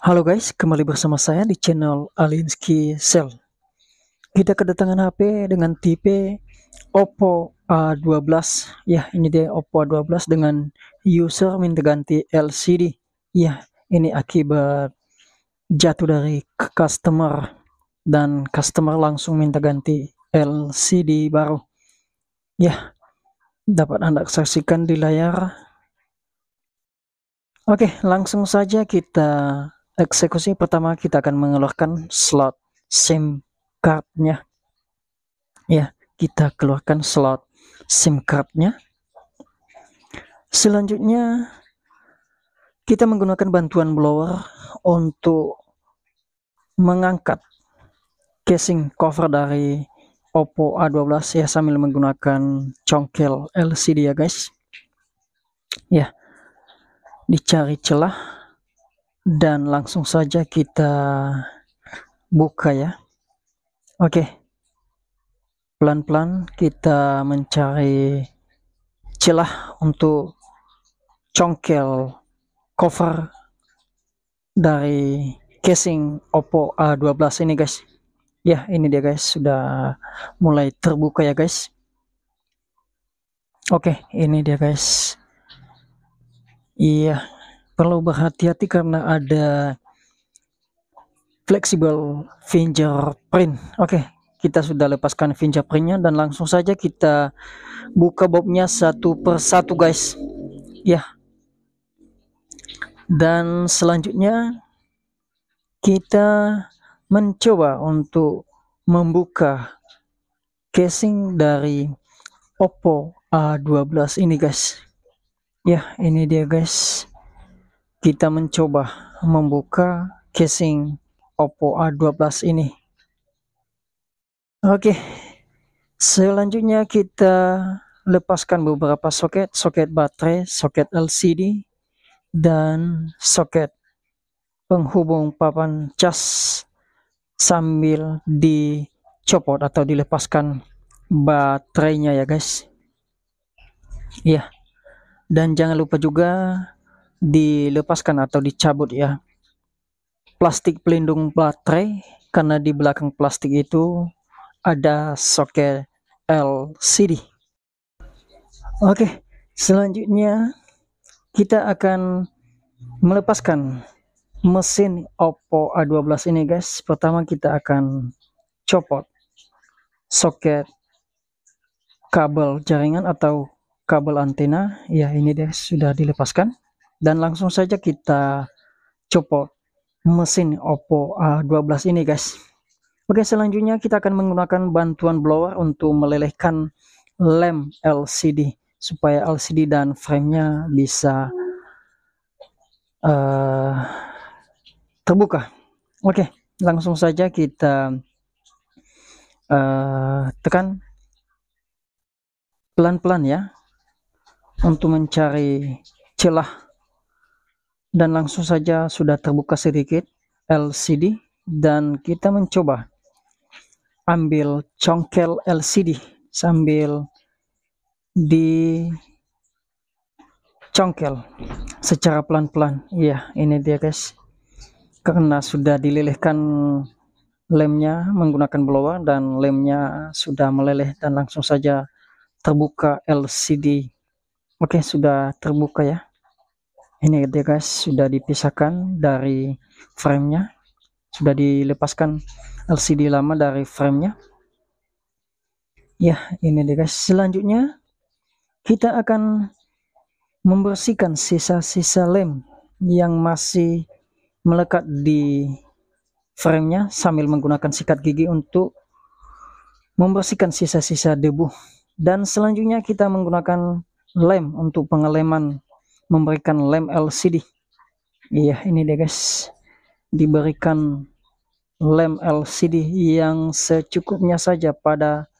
Halo guys, kembali bersama saya di channel Alinsky Cell. Kita kedatangan HP dengan tipe Oppo A12. Ya, ini dia Oppo A12 dengan user minta ganti LCD. Ya, ini akibat jatuh dari customer dan customer langsung minta ganti LCD baru. Ya, dapat Anda saksikan di layar. Oke, langsung saja kita eksekusi pertama kita akan mengeluarkan slot SIM card-nya. ya kita keluarkan slot SIM card-nya. selanjutnya kita menggunakan bantuan blower untuk mengangkat casing cover dari Oppo A12 ya sambil menggunakan congkel LCD ya guys ya dicari celah dan langsung saja kita buka ya oke pelan-pelan kita mencari celah untuk congkel cover dari casing Oppo A12 ini guys ya ini dia guys sudah mulai terbuka ya guys oke ini dia guys iya perlu berhati-hati karena ada flexible fingerprint oke okay, kita sudah lepaskan fingerprintnya dan langsung saja kita buka bobnya satu persatu guys ya yeah. dan selanjutnya kita mencoba untuk membuka casing dari Oppo A12 ini guys ya yeah, ini dia guys kita mencoba membuka casing Oppo A12 ini oke selanjutnya kita lepaskan beberapa soket soket baterai soket LCD dan soket penghubung papan cas sambil dicopot atau dilepaskan baterainya ya guys Iya, dan jangan lupa juga dilepaskan atau dicabut ya plastik pelindung baterai karena di belakang plastik itu ada soket LCD oke selanjutnya kita akan melepaskan mesin Oppo A12 ini guys pertama kita akan copot soket kabel jaringan atau kabel antena ya ini deh sudah dilepaskan dan langsung saja kita copot mesin Oppo A12 ini guys Oke selanjutnya kita akan menggunakan bantuan blower untuk melelehkan lem LCD supaya LCD dan framenya bisa uh, terbuka Oke langsung saja kita uh, tekan pelan-pelan ya untuk mencari celah dan langsung saja sudah terbuka sedikit LCD dan kita mencoba ambil congkel LCD sambil di congkel secara pelan-pelan ya ini dia guys karena sudah dililihkan lemnya menggunakan blower dan lemnya sudah meleleh dan langsung saja terbuka LCD oke sudah terbuka ya ini dia guys sudah dipisahkan dari framenya sudah dilepaskan LCD lama dari framenya ya ini dia guys selanjutnya kita akan membersihkan sisa-sisa lem yang masih melekat di framenya sambil menggunakan sikat gigi untuk membersihkan sisa-sisa debu dan selanjutnya kita menggunakan lem untuk pengeleman memberikan lem LCD iya ini dia guys diberikan lem LCD yang secukupnya saja pada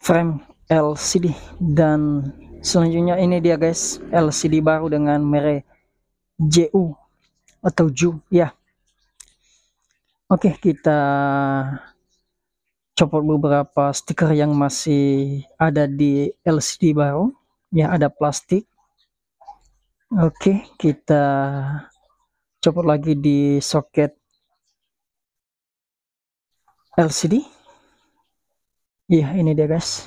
frame LCD dan selanjutnya ini dia guys LCD baru dengan merek JU atau JU ya oke kita copot beberapa stiker yang masih ada di LCD baru ya ada plastik Oke, kita copot lagi di soket LCD. Iya, ini dia guys.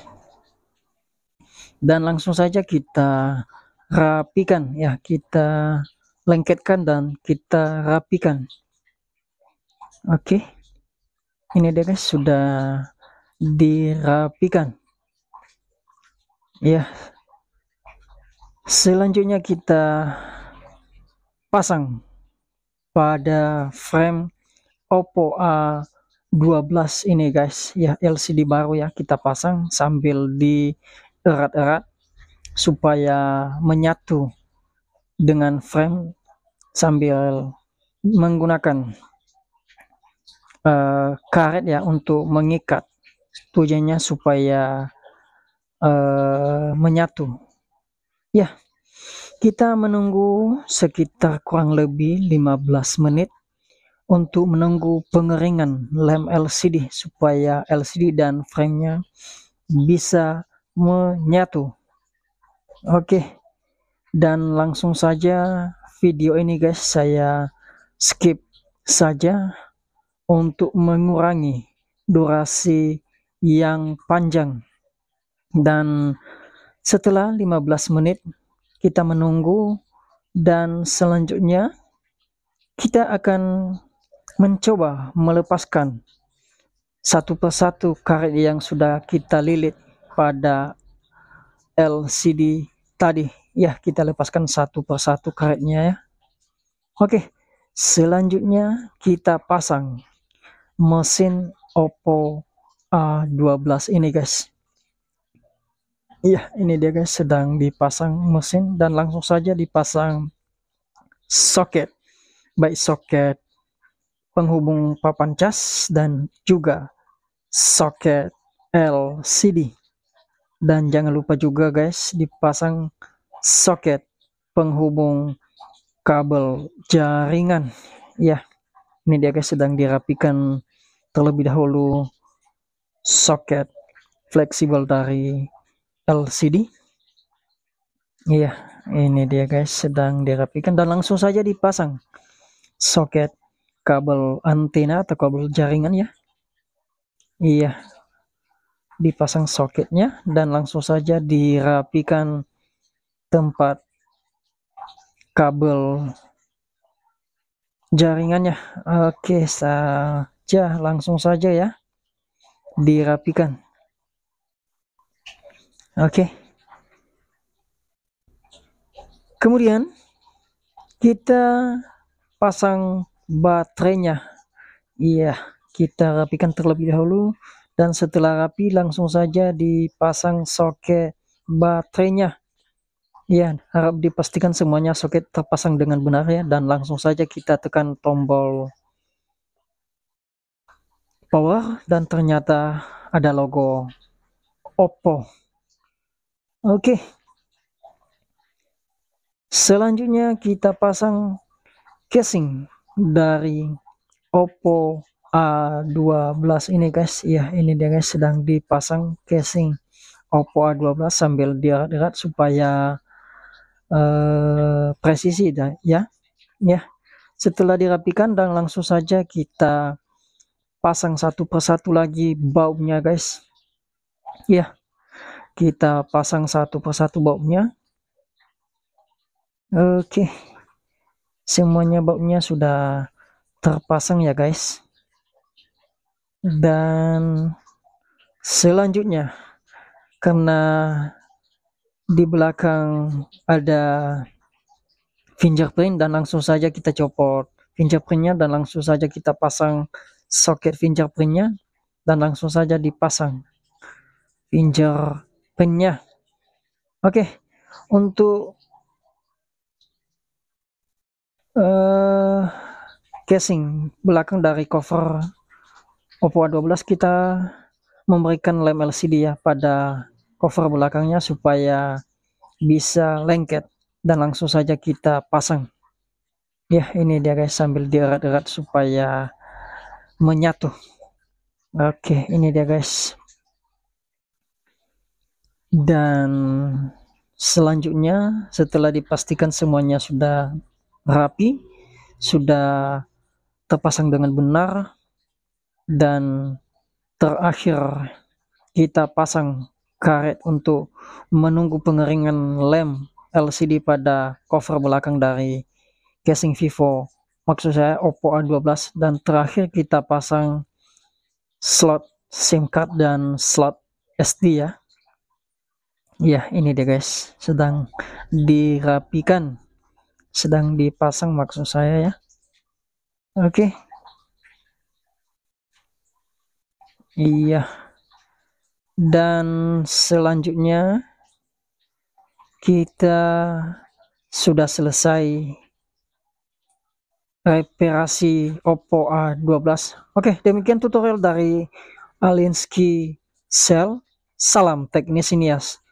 Dan langsung saja kita rapikan ya, kita lengketkan dan kita rapikan. Oke. Ini dia guys, sudah dirapikan. Ya, selanjutnya kita pasang pada frame Oppo A12 ini guys ya LCD baru ya kita pasang sambil di erat-erat supaya menyatu dengan frame sambil menggunakan uh, karet ya untuk mengikat tujuannya supaya uh, menyatu Ya, kita menunggu sekitar kurang lebih 15 menit untuk menunggu pengeringan lem LCD supaya LCD dan framenya bisa menyatu. Oke, dan langsung saja video ini guys saya skip saja untuk mengurangi durasi yang panjang dan setelah 15 menit kita menunggu dan selanjutnya kita akan mencoba melepaskan satu persatu karet yang sudah kita lilit pada LCD tadi. Ya, kita lepaskan satu persatu karetnya ya. Oke, selanjutnya kita pasang mesin Oppo A12 ini guys. Iya, ini dia guys sedang dipasang mesin dan langsung saja dipasang soket. Baik soket penghubung papan cas dan juga soket LCD. Dan jangan lupa juga guys dipasang soket penghubung kabel jaringan. Ya, ini dia guys sedang dirapikan terlebih dahulu soket fleksibel dari LCD iya ini dia guys sedang dirapikan dan langsung saja dipasang soket kabel antena atau kabel jaringan ya iya dipasang soketnya dan langsung saja dirapikan tempat kabel jaringannya oke saja langsung saja ya dirapikan Oke. Kemudian kita pasang baterainya. Iya, kita rapikan terlebih dahulu dan setelah rapi langsung saja dipasang soket baterainya. Ya, harap dipastikan semuanya soket terpasang dengan benar ya dan langsung saja kita tekan tombol power dan ternyata ada logo Oppo Oke. Selanjutnya kita pasang casing dari Oppo A12 ini guys. Ya, ini dia guys sedang dipasang casing Oppo A12 sambil diarat-erat supaya uh, presisi dan ya. Ya. Setelah dirapikan dan langsung saja kita pasang satu persatu lagi baunya, guys. Ya kita pasang satu persatu bautnya oke semuanya bautnya sudah terpasang ya guys dan selanjutnya karena di belakang ada fingerprint dan langsung saja kita copot fingerprintnya dan langsung saja kita pasang soket fingerprintnya dan langsung saja dipasang fingerprint penyah. Oke, okay. untuk uh, casing belakang dari cover Oppo A12 kita memberikan lem LCD ya pada cover belakangnya supaya bisa lengket dan langsung saja kita pasang. Ya, ini dia guys sambil dierat-erat supaya menyatu. Oke, okay, ini dia guys dan selanjutnya setelah dipastikan semuanya sudah rapi sudah terpasang dengan benar dan terakhir kita pasang karet untuk menunggu pengeringan lem LCD pada cover belakang dari casing Vivo maksud saya Oppo A12 dan terakhir kita pasang slot SIM card dan slot SD ya ya ini dia guys sedang dirapikan sedang dipasang maksud saya ya oke iya dan selanjutnya kita sudah selesai reparasi Oppo A12 oke demikian tutorial dari Alinsky Cell salam teknis Inias